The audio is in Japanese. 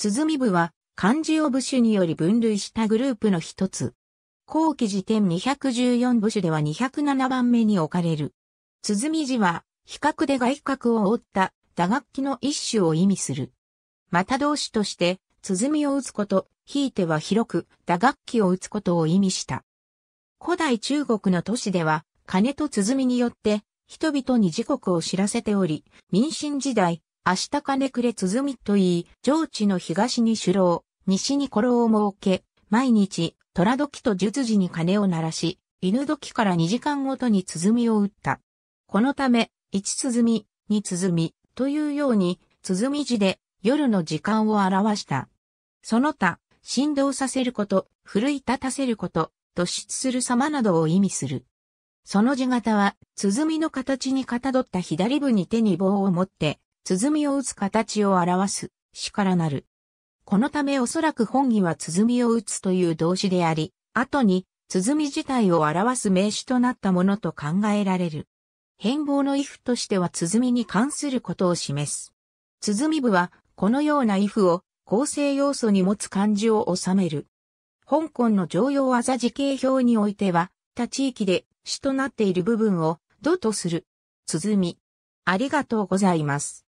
鼓部は漢字を部首により分類したグループの一つ。後期辞典214部首では207番目に置かれる。鼓字は、比較で外角を覆った打楽器の一種を意味する。また動詞として、鼓を打つこと、ひいては広く打楽器を打つことを意味した。古代中国の都市では、鐘と鼓によって、人々に時刻を知らせており、民心時代、明日金くれ鼓といい、上地の東に首郎、西に衣を設け、毎日、虎時と術時に鐘を鳴らし、犬時から2時間ごとに鼓を打った。このため、一鼓、二鼓、というように、鼓字で夜の時間を表した。その他、振動させること、奮い立たせること、突出する様などを意味する。その字型は、鼓の形にかたどった左部に手に棒を持って、鼓を打つ形を表す、詩からなる。このためおそらく本義は鼓を打つという動詞であり、後に、鼓自体を表す名詞となったものと考えられる。変貌の if としては鼓に関することを示す。鼓部は、このような if を構成要素に持つ漢字を収める。香港の常用技時形表においては、他地域で主となっている部分を、度とする。鼓。ありがとうございます。